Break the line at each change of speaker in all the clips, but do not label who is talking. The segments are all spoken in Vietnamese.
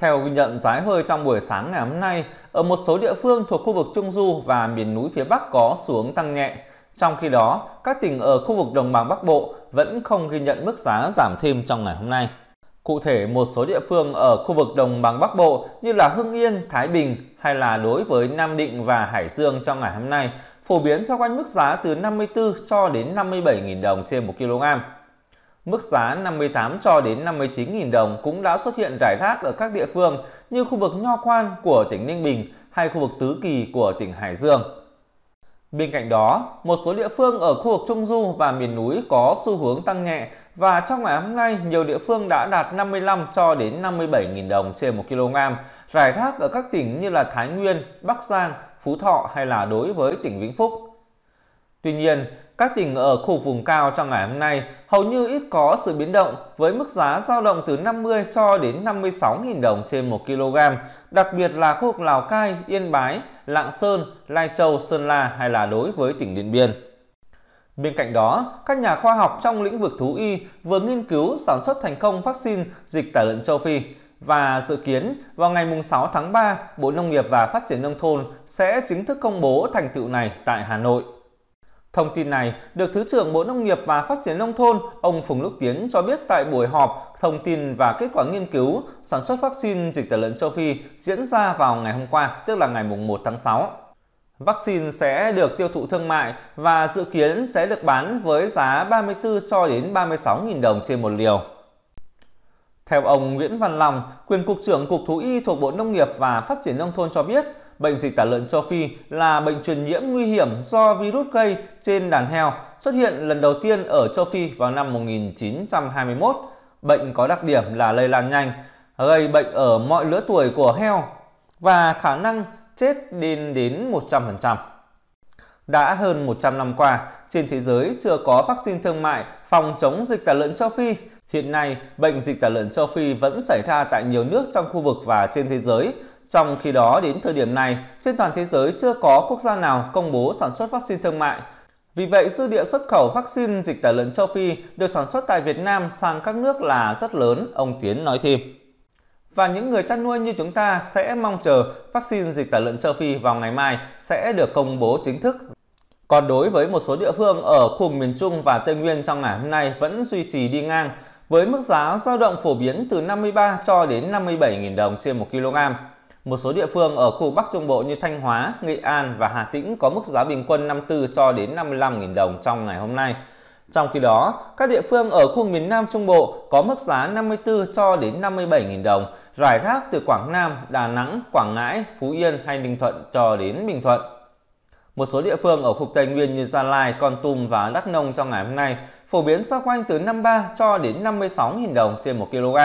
theo ghi nhận giá hơi trong buổi sáng ngày hôm nay, ở một số địa phương thuộc khu vực Trung Du và miền núi phía Bắc có xuống tăng nhẹ. Trong khi đó, các tỉnh ở khu vực đồng bằng Bắc Bộ vẫn không ghi nhận mức giá giảm thêm trong ngày hôm nay. Cụ thể, một số địa phương ở khu vực đồng bằng Bắc Bộ như là Hưng Yên, Thái Bình hay là đối với Nam Định và Hải Dương trong ngày hôm nay phổ biến giao quanh mức giá từ 54 cho đến 57.000 đồng trên 1 kg. Mức giá 58 cho đến 59.000 đồng cũng đã xuất hiện rải rác ở các địa phương như khu vực Nho Quan của tỉnh Ninh Bình hay khu vực Tứ Kỳ của tỉnh Hải Dương. Bên cạnh đó, một số địa phương ở khu vực Trung Du và miền núi có xu hướng tăng nhẹ và trong ngày hôm nay nhiều địa phương đã đạt 55 cho đến 57.000 đồng trên 1 kg, rải rác ở các tỉnh như là Thái Nguyên, Bắc Giang, Phú Thọ hay là đối với tỉnh Vĩnh Phúc. Tuy nhiên, các tỉnh ở khu vùng cao trong ngày hôm nay hầu như ít có sự biến động với mức giá giao động từ 50 cho đến 56.000 đồng trên 1 kg, đặc biệt là khu vực Lào Cai, Yên Bái, Lạng Sơn, Lai Châu, Sơn La hay là đối với tỉnh Điện Biên. Bên cạnh đó, các nhà khoa học trong lĩnh vực thú y vừa nghiên cứu sản xuất thành công vaccine dịch tả lợn châu Phi và dự kiến vào ngày 6 tháng 3, Bộ Nông nghiệp và Phát triển Nông thôn sẽ chính thức công bố thành tựu này tại Hà Nội. Thông tin này được Thứ trưởng Bộ Nông nghiệp và Phát triển Nông thôn ông Phùng Đức Tiến cho biết tại buổi họp thông tin và kết quả nghiên cứu sản xuất vaccine dịch tả lợn châu Phi diễn ra vào ngày hôm qua, tức là ngày 1 tháng 6. Vaccine sẽ được tiêu thụ thương mại và dự kiến sẽ được bán với giá 34 cho đến 36.000 đồng trên một liều. Theo ông Nguyễn Văn Long, quyền Cục trưởng Cục Thú Y thuộc Bộ Nông nghiệp và Phát triển Nông thôn cho biết, Bệnh dịch tả lợn châu Phi là bệnh truyền nhiễm nguy hiểm do virus gây trên đàn heo xuất hiện lần đầu tiên ở châu Phi vào năm 1921. Bệnh có đặc điểm là lây lan nhanh, gây bệnh ở mọi lứa tuổi của heo và khả năng chết đến đến 100%. Đã hơn 100 năm qua, trên thế giới chưa có vaccine thương mại phòng chống dịch tả lợn châu Phi. Hiện nay, bệnh dịch tả lợn châu Phi vẫn xảy ra tại nhiều nước trong khu vực và trên thế giới, trong khi đó, đến thời điểm này, trên toàn thế giới chưa có quốc gia nào công bố sản xuất vaccine thương mại. Vì vậy, dư địa xuất khẩu vaccine dịch tả lợn châu Phi được sản xuất tại Việt Nam sang các nước là rất lớn, ông Tiến nói thêm. Và những người chăn nuôi như chúng ta sẽ mong chờ vaccine dịch tả lợn châu Phi vào ngày mai sẽ được công bố chính thức còn đối với một số địa phương ở khu miền Trung và Tây Nguyên trong ngày hôm nay vẫn duy trì đi ngang với mức giá dao động phổ biến từ 53 cho đến 57.000 đồng trên 1 kg. Một số địa phương ở khu Bắc Trung Bộ như Thanh Hóa, Nghệ An và Hà Tĩnh có mức giá bình quân 54 cho đến 55.000 đồng trong ngày hôm nay. Trong khi đó, các địa phương ở khu miền Nam Trung Bộ có mức giá 54 cho đến 57.000 đồng, rải rác từ Quảng Nam, Đà Nẵng, Quảng Ngãi, Phú Yên hay Ninh Thuận cho đến Bình Thuận. Một số địa phương ở khu Tây Nguyên như Gia Lai, Con Tum và Đắk Nông trong ngày hôm nay phổ biến xung quanh từ 53 cho đến 56.000 đồng trên 1 kg.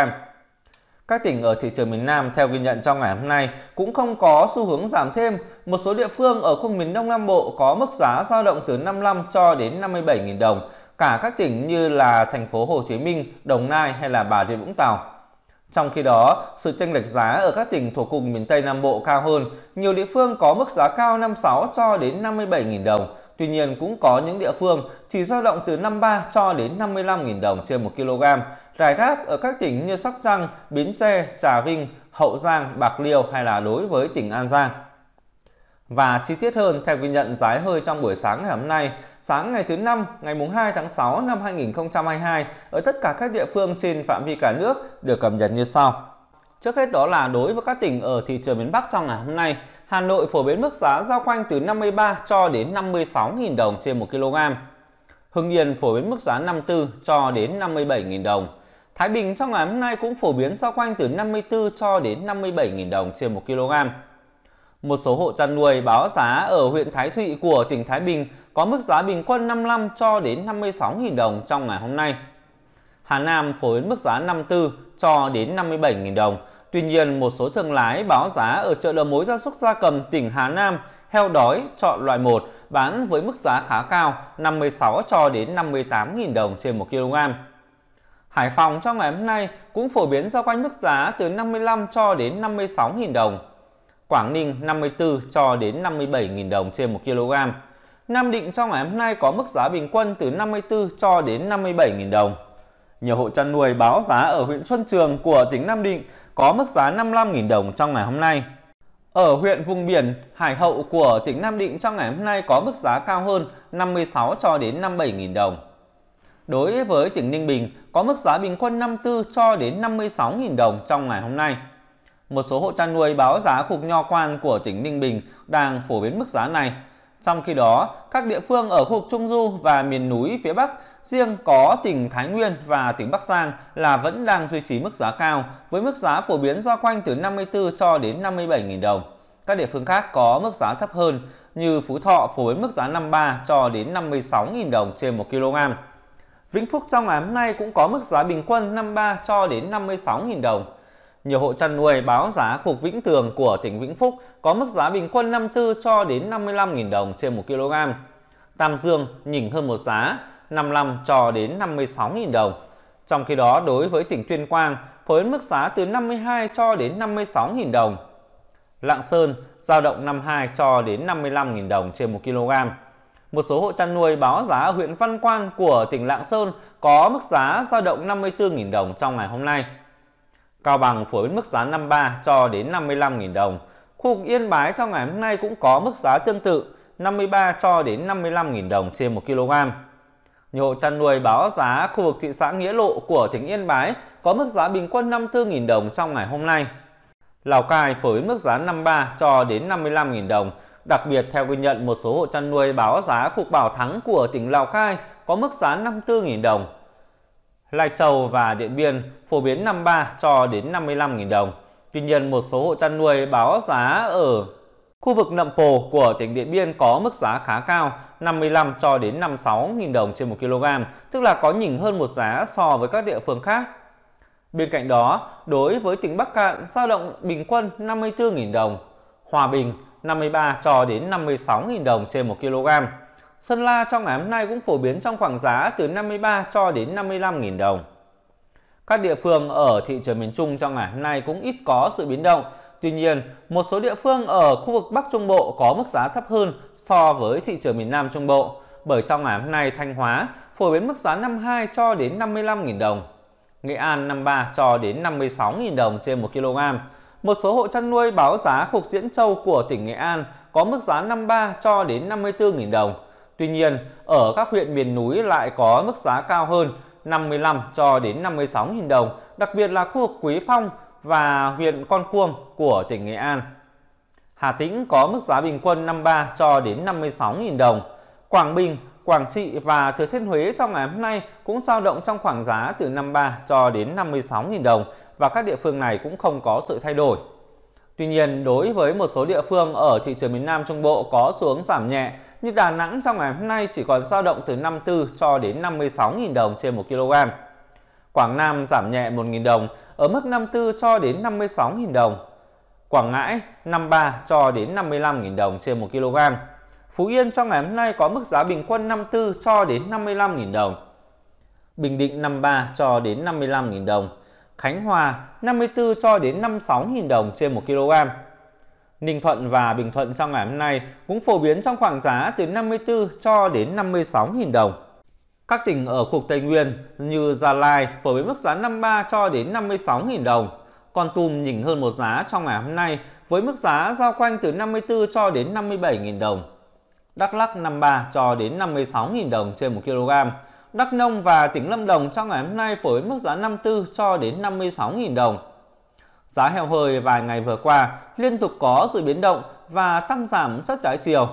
Các tỉnh ở thị trường miền Nam theo ghi nhận trong ngày hôm nay cũng không có xu hướng giảm thêm. Một số địa phương ở khu miền Đông Nam Bộ có mức giá dao động từ 55 cho đến 57.000 đồng. Cả các tỉnh như là thành phố Hồ Chí Minh, Đồng Nai hay là Bà Rịa Vũng Tàu. Trong khi đó, sự chênh lệch giá ở các tỉnh thuộc vùng miền Tây Nam Bộ cao hơn. Nhiều địa phương có mức giá cao 56 cho đến 57.000 đồng. Tuy nhiên cũng có những địa phương chỉ dao động từ 53 cho đến 55.000 đồng trên 1 kg. Rải rác ở các tỉnh như Sóc Trăng, Bến Tre, Trà Vinh, Hậu Giang, Bạc Liêu hay là đối với tỉnh An Giang. Và chi tiết hơn theo ghi nhận giá hơi trong buổi sáng ngày hôm nay, sáng ngày thứ năm ngày 2 tháng 6 năm 2022 ở tất cả các địa phương trên phạm vi cả nước được cập nhật như sau. Trước hết đó là đối với các tỉnh ở thị trường miền Bắc trong ngày hôm nay, Hà Nội phổ biến mức giá giao quanh từ 53 cho đến 56.000 đồng trên 1 kg. Hưng Yên phổ biến mức giá 54 cho đến 57.000 đồng. Thái Bình trong ngày hôm nay cũng phổ biến giao quanh từ 54 cho đến 57.000 đồng trên 1 kg. Một số hộ chăn nuôi báo giá ở huyện Thái Thụy của tỉnh Thái Bình có mức giá bình quân 55 cho đến 56.000 đồng trong ngày hôm nay. Hà Nam phổ biến mức giá 54 cho đến 57.000 đồng. Tuy nhiên, một số thương lái báo giá ở chợ đầu mối gia súc gia cầm tỉnh Hà Nam heo đói chọn loại 1 bán với mức giá khá cao 56 cho đến 58.000 đồng trên 1 kg. Hải Phòng trong ngày hôm nay cũng phổ biến giao quanh mức giá từ 55 cho đến 56.000 đồng. Quảng Ninh 54 cho đến 57.000 đồng trên 1 kg. Nam Định trong ngày hôm nay có mức giá bình quân từ 54 cho đến 57.000 đồng. Nhiều hộ chăn nuôi báo giá ở huyện Xuân Trường của tỉnh Nam Định có mức giá 55.000 đồng trong ngày hôm nay. Ở huyện vùng biển Hải Hậu của tỉnh Nam Định trong ngày hôm nay có mức giá cao hơn 56 cho đến 57.000 đồng đối với tỉnh Ninh Bình có mức giá bình quân 54 cho đến 56.000 đồng trong ngày hôm nay. Một số hộ chăn nuôi báo giá cục nho quan của tỉnh Ninh Bình đang phổ biến mức giá này. Trong khi đó, các địa phương ở khu vực Trung Du và miền núi phía Bắc, riêng có tỉnh Thái Nguyên và tỉnh Bắc Giang là vẫn đang duy trì mức giá cao với mức giá phổ biến do quanh từ 54 cho đến 57.000 đồng. Các địa phương khác có mức giá thấp hơn như Phú Thọ phổ biến mức giá 53 cho đến 56.000 đồng trên 1 kg. Vĩnh Phúc trong ngày hôm nay cũng có mức giá bình quân 53 cho đến 56.000 đồng. Nhiều hộ chăn nuôi báo giá cục Vĩnh Tường của tỉnh Vĩnh Phúc có mức giá bình quân 54 cho đến 55.000 đồng trên 1 kg. Tam Dương nhỉnh hơn một giá 55 cho đến 56.000 đồng. Trong khi đó đối với tỉnh Tuyên Quang với mức giá từ 52 cho đến 56.000 đồng. Lạng Sơn giao động 52 cho đến 55.000 đồng trên 1 kg. Một số hộ chăn nuôi báo giá huyện Văn Quan của tỉnh Lạng Sơn có mức giá dao động 54.000 đồng trong ngày hôm nay. Cao Bằng phổ biến mức giá 53 cho đến 55.000 đồng. Khu vực Yên Bái trong ngày hôm nay cũng có mức giá tương tự 53 cho đến 55.000 đồng trên 1 kg. Nhiều hộ chăn nuôi báo giá khu vực thị xã Nghĩa Lộ của tỉnh Yên Bái có mức giá bình quân 54.000 đồng trong ngày hôm nay. Lào Cai phổ biến mức giá 53 cho đến 55.000 đồng. Đặc biệt, theo ghi nhận, một số hộ chăn nuôi báo giá cục bảo thắng của tỉnh Lào Cai có mức giá 54.000 đồng. Lai Châu và Điện Biên phổ biến 53 cho đến 55.000 đồng. Tuy nhiên, một số hộ chăn nuôi báo giá ở khu vực Nậm Pồ của tỉnh Điện Biên có mức giá khá cao, 55 cho đến 56.000 đồng trên 1 kg, tức là có nhỉnh hơn một giá so với các địa phương khác. Bên cạnh đó, đối với tỉnh Bắc Cạn dao động bình quân 54.000 đồng, Hòa Bình 53 cho đến 56.000 đồng trên 1 kg. Sơn la trong ngày hôm nay cũng phổ biến trong khoảng giá từ 53 cho đến 55.000 đồng. Các địa phương ở thị trường miền Trung trong ngày hôm nay cũng ít có sự biến động. Tuy nhiên, một số địa phương ở khu vực Bắc Trung Bộ có mức giá thấp hơn so với thị trường miền Nam Trung Bộ, bởi trong ngày hôm nay Thanh Hóa phổ biến mức giá 52 cho đến 55.000 đồng, Nghệ An 53 cho đến 56.000 đồng trên 1 kg, một số hộ chăn nuôi báo giá khục diễn châu của tỉnh Nghệ An có mức giá 53 cho đến 54.000 đồng. Tuy nhiên, ở các huyện miền núi lại có mức giá cao hơn 55 cho đến 56.000 đồng, đặc biệt là khu vực Quý Phong và huyện Con Cuông của tỉnh Nghệ An. Hà Tĩnh có mức giá bình quân 53 cho đến 56.000 đồng. Quảng Bình, Quảng Trị và Thừa Thiên Huế trong ngày hôm nay cũng dao động trong khoảng giá từ 53 cho đến 56.000 đồng và các địa phương này cũng không có sự thay đổi. Tuy nhiên, đối với một số địa phương ở thị trường miền Nam Trung Bộ có xuống giảm nhẹ, như Đà Nẵng trong ngày hôm nay chỉ còn dao động từ 54 cho đến 56.000 đồng trên 1 kg. Quảng Nam giảm nhẹ 1.000 đồng ở mức 54 cho đến 56.000 đồng. Quảng Ngãi 53 cho đến 55.000 đồng trên 1 kg. Phú Yên trong ngày hôm nay có mức giá bình quân 54 cho đến 55.000 đồng. Bình Định 53 cho đến 55.000 đồng. Khánh Hòa 54 cho đến 56.000 đồng trên 1 kg. Ninh Thuận và Bình Thuận trong ngày hôm nay cũng phổ biến trong khoảng giá từ 54 cho đến 56.000 đồng. Các tỉnh ở khu Tây Nguyên như Gia Lai phổ biến mức giá 53 cho đến 56.000 đồng. Còn Tùm nhỉnh hơn một giá trong ngày hôm nay với mức giá giao quanh từ 54 cho đến 57.000 đồng. Đắk Lắk 53 cho đến 56.000 đồng trên 1 kg. Đắk Nông và tỉnh Lâm Đồng trong ngày hôm nay phối mức giá 54 cho đến 56.000 đồng. Giá heo hơi vài ngày vừa qua liên tục có sự biến động và tăng giảm rất trái chiều.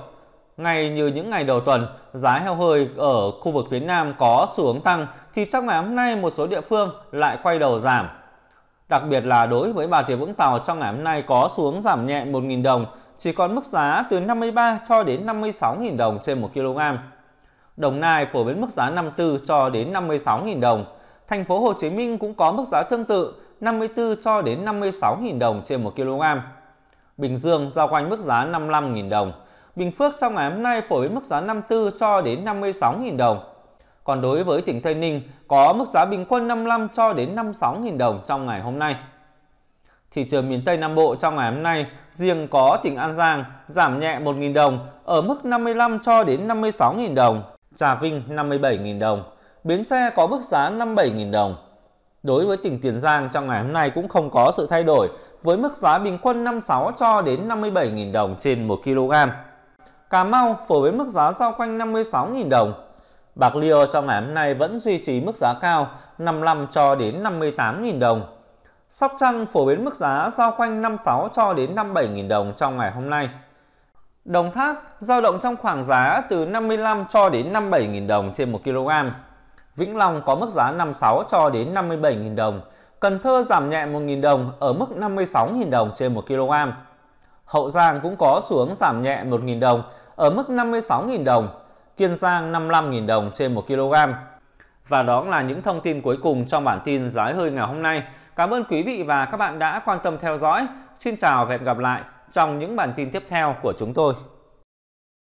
Ngày như những ngày đầu tuần, giá heo hơi ở khu vực phía Nam có xu hướng tăng thì trong ngày hôm nay một số địa phương lại quay đầu giảm. Đặc biệt là đối với Bà Rịa Vũng Tàu trong ngày hôm nay có xuống giảm nhẹ 1.000 đồng, chỉ còn mức giá từ 53 cho đến 56.000 đồng trên 1 kg. Đồng Nai phổ biến mức giá 54 cho đến 56.000 đồng. Thành phố Hồ Chí Minh cũng có mức giá tương tự 54 cho đến 56.000 đồng trên 1 kg. Bình Dương giao quanh mức giá 55.000 đồng. Bình Phước trong ngày hôm nay phổ biến mức giá 54 cho đến 56.000 đồng. Còn đối với tỉnh Tây Ninh có mức giá bình quân 55 cho đến 56.000 đồng trong ngày hôm nay. Thị trường miền Tây Nam Bộ trong ngày hôm nay riêng có tỉnh An Giang giảm nhẹ 1.000 đồng ở mức 55 cho đến 56.000 đồng Trà Vinh 57.000 đồng, Bến Tre có mức giá 57.000 đồng. Đối với tỉnh Tiền Giang trong ngày hôm nay cũng không có sự thay đổi với mức giá bình quân 56 cho đến 57.000 đồng trên 1 kg. Cà Mau phổ biến mức giá giao quanh 56.000 đồng. Bạc Liêu trong ngày hôm nay vẫn duy trì mức giá cao 55 cho đến 58.000 đồng. Sóc Trăng phổ biến mức giá giao quanh 56 cho đến 57.000 đồng trong ngày hôm nay. Đồng Tháp giao động trong khoảng giá từ 55 cho đến 57.000 đồng trên 1 kg. Vĩnh Long có mức giá 56 cho đến 57.000 đồng. Cần Thơ giảm nhẹ 1.000 đồng ở mức 56.000 đồng trên 1 kg. Hậu Giang cũng có xuống giảm nhẹ 1.000 đồng ở mức 56.000 đồng. Kiên Giang 55.000 đồng trên 1 kg. Và đó là những thông tin cuối cùng trong bản tin giá hơi ngày hôm nay. Cảm ơn quý vị và các bạn đã quan tâm theo dõi. Xin chào và hẹn gặp lại trong những bản tin tiếp theo của chúng tôi.